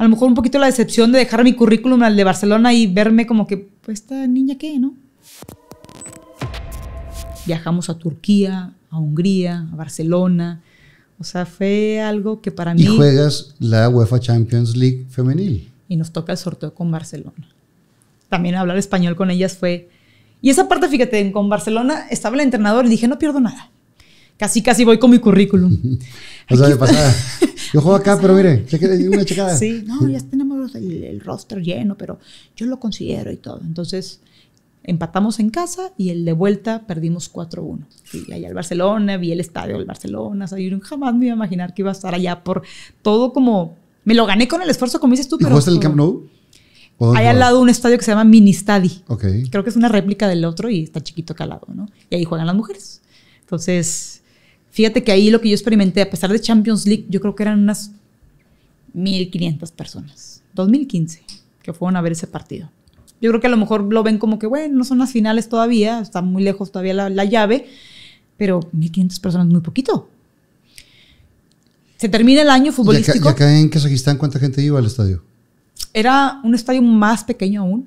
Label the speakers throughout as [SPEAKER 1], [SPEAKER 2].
[SPEAKER 1] a lo mejor un poquito la decepción de dejar mi currículum al de Barcelona y verme como que, pues esta niña qué, ¿no? Viajamos a Turquía, a Hungría, a Barcelona. O sea, fue algo que para mí... Y
[SPEAKER 2] juegas la UEFA Champions League femenil.
[SPEAKER 1] Y nos toca el sorteo con Barcelona. También hablar español con ellas fue... Y esa parte, fíjate, con Barcelona estaba el entrenador y dije, no pierdo nada. Casi, casi voy con mi
[SPEAKER 2] currículum. o pues, de Yo juego acá, pero mire, una checada. Sí,
[SPEAKER 1] no, ya tenemos el, el roster lleno, pero yo lo considero y todo. Entonces, empatamos en casa y el de vuelta perdimos 4-1. Y allá el Barcelona, vi el estadio del Barcelona, jamás me iba a imaginar que iba a estar allá por todo como... Me lo gané con el esfuerzo, como dices tú, pero... ¿Jugaste el Camp Nou? Hay al lado un estadio que se llama Ministadi. Okay. Creo que es una réplica del otro y está chiquito calado, ¿no? Y ahí juegan las mujeres. Entonces, Fíjate que ahí lo que yo experimenté, a pesar de Champions League, yo creo que eran unas 1.500 personas, 2015, que fueron a ver ese partido. Yo creo que a lo mejor lo ven como que, bueno, no son las finales todavía, está muy lejos todavía la, llave, pero 1.500 personas muy poquito. Se termina el año futbolístico.
[SPEAKER 2] acá, y en Kazajistán cuánta gente iba al estadio?
[SPEAKER 1] Era un estadio más pequeño aún.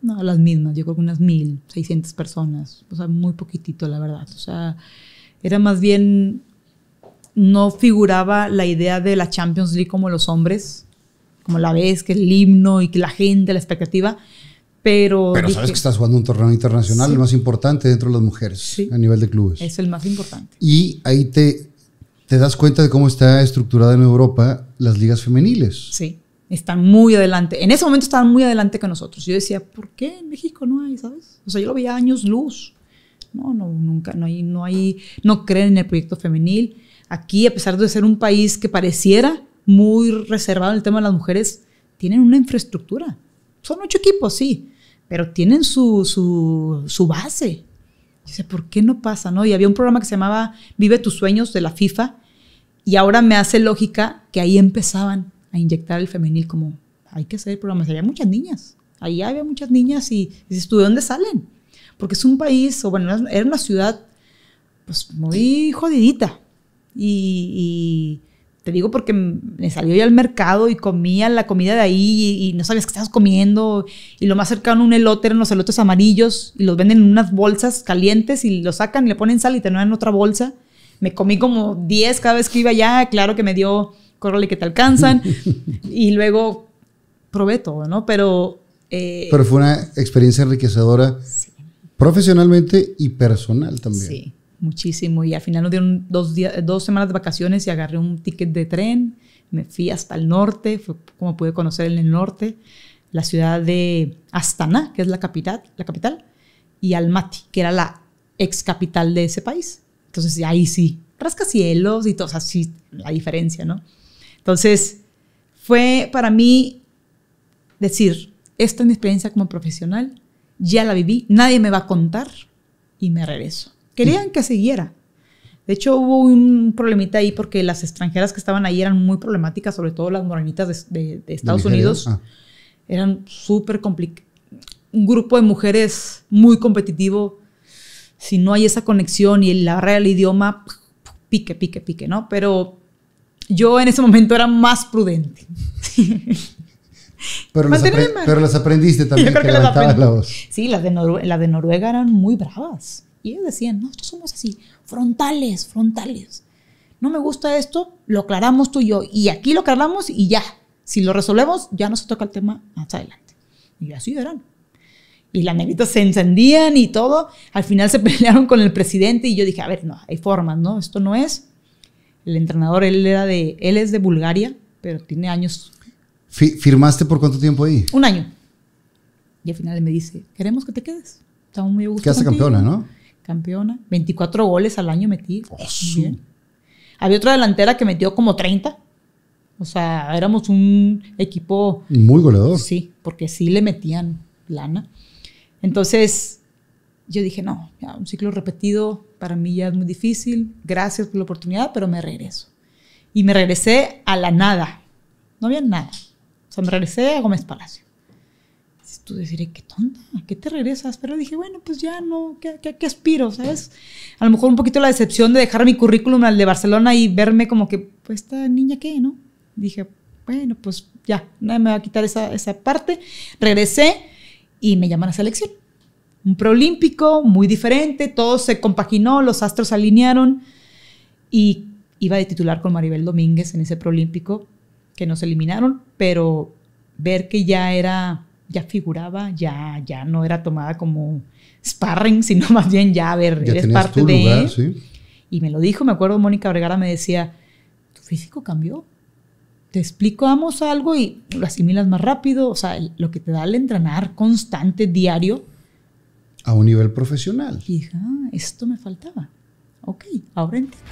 [SPEAKER 1] No, las mismas, yo creo que unas 1.600 personas, o sea, muy poquitito, la verdad. O sea, era más bien, no figuraba la idea de la Champions League como los hombres, como la vez que el himno y que la gente, la expectativa. Pero, Pero sabes que
[SPEAKER 2] estás jugando un torneo internacional, el más importante dentro de las mujeres, a nivel de clubes.
[SPEAKER 1] Es el más importante.
[SPEAKER 2] Y ahí te, te das cuenta de cómo está estructurada en Europa las ligas femeniles.
[SPEAKER 1] Sí, están muy adelante. En ese momento estaban muy adelante que nosotros. Yo decía, ¿por qué en México no hay, sabes? O sea, yo lo veía años luz. No, no, nunca, no hay, no creen en el proyecto femenil. Aquí, a pesar de ser un país que pareciera muy reservado en el tema de las mujeres, tienen una infraestructura. Son ocho equipos, sí, pero tienen su, base. Dice, ¿por qué no pasa? No? Y había un programa que se llamaba Vive tus sueños de la FIFA, y ahora me hace lógica que ahí empezaban a inyectar el femenil como hay que hacer programas. Había muchas niñas. Ahí había muchas niñas y dices, ¿tú de dónde salen? porque es un país, o bueno, era una ciudad pues muy jodidita. Y, te digo porque me salió yo al mercado y comía la comida de ahí y, no sabías qué estabas comiendo. Y lo más cercano a un elote eran los elotes amarillos y los venden en unas bolsas calientes y los sacan y le ponen sal y te dan en otra bolsa. Me comí como 10 cada vez que iba allá. Claro que me dio córrele que te alcanzan. y luego probé todo, ¿no? Pero. Eh, Pero
[SPEAKER 2] fue una experiencia enriquecedora sí. Profesionalmente y personal también. Sí,
[SPEAKER 1] muchísimo. Y al final nos dieron dos, días, dos semanas de vacaciones y agarré un ticket de tren. Me fui hasta el norte, fue como pude conocer en el norte, la ciudad de Astana, que es la capital, la capital y Almaty, que era la ex capital de ese país. Entonces ahí sí, rascacielos y todo, o sea, la diferencia, ¿no? Entonces fue para mí decir, esta es mi experiencia como profesional, ya la viví, nadie me va a contar y me regreso. Querían que siguiera. De hecho, hubo un problemita ahí porque las extranjeras que estaban ahí eran muy problemáticas, sobre todo las morenitas de, Estados Unidos. Ah. Eran súper complicadas. Un grupo de mujeres muy competitivo. Si no hay esa conexión y la real idioma, pique, pique, pique, ¿no? Pero yo en ese momento era más prudente.
[SPEAKER 2] Pero, las, aprendiste también, que,
[SPEAKER 1] Sí, las de, de Noruega eran muy bravas. Y ellos decían, nosotros somos así, frontales, frontales. No me gusta esto, lo aclaramos tú y yo. Y aquí lo aclaramos y ya. Si lo resolvemos, ya no se toca el tema más adelante. Y así eran. Y las negritas se encendían y todo. Al final se pelearon con el presidente y yo dije, a ver, no, hay formas, ¿no? Esto no es. El entrenador, él, era de, él es de Bulgaria, pero tiene años
[SPEAKER 2] ¿Firmaste por cuánto tiempo ahí?
[SPEAKER 1] Un año. Y al final me dice, queremos que te quedes. Estamos muy ¿Qué haces campeona, ¿no? Campeona. 24 goles al año metí. Oh, había otra delantera que metió como 30. O sea, éramos un equipo...
[SPEAKER 2] Muy goleador.
[SPEAKER 1] Sí, porque sí le metían lana. Entonces, yo dije, no, un ciclo repetido para mí ya es muy difícil. Gracias por la oportunidad, pero me regreso. Y me regresé a la nada. No había nada sea, me regresé a Gómez Palacio. tú deciré, qué tonta, ¿a qué te regresas? Pero dije, bueno, pues ya no, ¿qué, qué, qué aspiro? ¿Sabes? A lo mejor un poquito la decepción de dejar mi currículum al de Barcelona y verme como que, pues esta niña qué, ¿no? Dije, bueno, pues ya, nadie me va a quitar esa, parte. Regresé y me llaman a selección. Un Proolímpico muy diferente, todo se compaginó, los astros se alinearon y iba de titular con Maribel Domínguez en ese Proolímpico que nos eliminaron, pero ver que ya era, ya figuraba, ya, ya no era tomada como sparring, sino más bien ya, a ver, eres parte de... él. Y me lo dijo, me acuerdo, Mónica Vergara me decía, tu físico cambió, te explicamos algo y lo asimilas más rápido, o sea, lo que te da el entrenar constante, diario.
[SPEAKER 2] A un nivel profesional. Y dije, ah,
[SPEAKER 1] esto me faltaba. Ok, ahora entiendo.